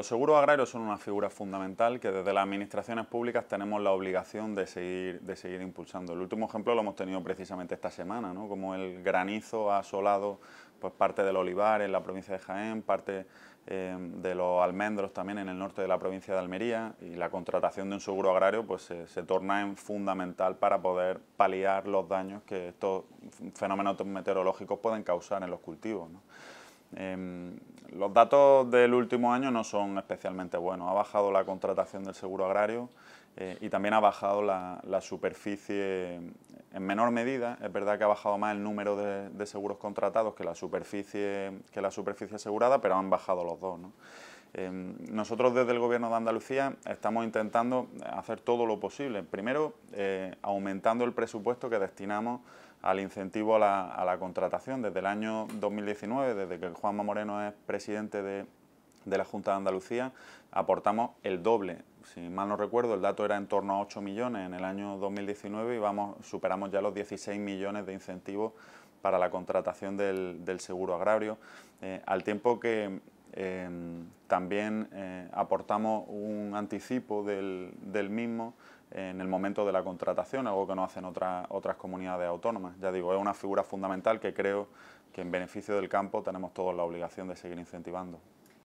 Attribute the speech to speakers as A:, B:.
A: Los seguros agrarios son una figura fundamental que desde las administraciones públicas tenemos la obligación de seguir, impulsando. El último ejemplo lo hemos tenido precisamente esta semana, como el granizo ha asolado pues, parte del olivar en la provincia de Jaén, parte eh, de los almendros también en el norte de la provincia de Almería y la contratación de un seguro agrario pues, se, torna en fundamental para poder paliar los daños que estos fenómenos meteorológicos pueden causar en los cultivos. Em, los datos del último año no son especialmente buenos. Ha bajado la contratación del seguro agrario eh, y también ha bajado la, superficie en menor medida. Es verdad que ha bajado más el número de, seguros contratados que la superficie que la superficie asegurada, pero han bajado los dos. ¿no? Em, nosotros desde el Gobierno de Andalucía estamos intentando hacer todo lo posible. Primero, eh, aumentando el presupuesto que destinamos al incentivo a la, contratación. Desde el año 2019, desde que Juanma Moreno es presidente de, la Junta de Andalucía, aportamos el doble. Si mal no recuerdo, el dato era en torno a 8 millones en el año 2019 y vamos, superamos ya los 16 millones de incentivos para la contratación del, seguro agrario, eh, al tiempo que Em, también eh, aportamos un anticipo del, mismo en el momento de la contratación, algo que no hacen otras comunidades autónomas. Ya digo, es una figura fundamental que creo que en beneficio del campo tenemos todos la obligación de seguir incentivando.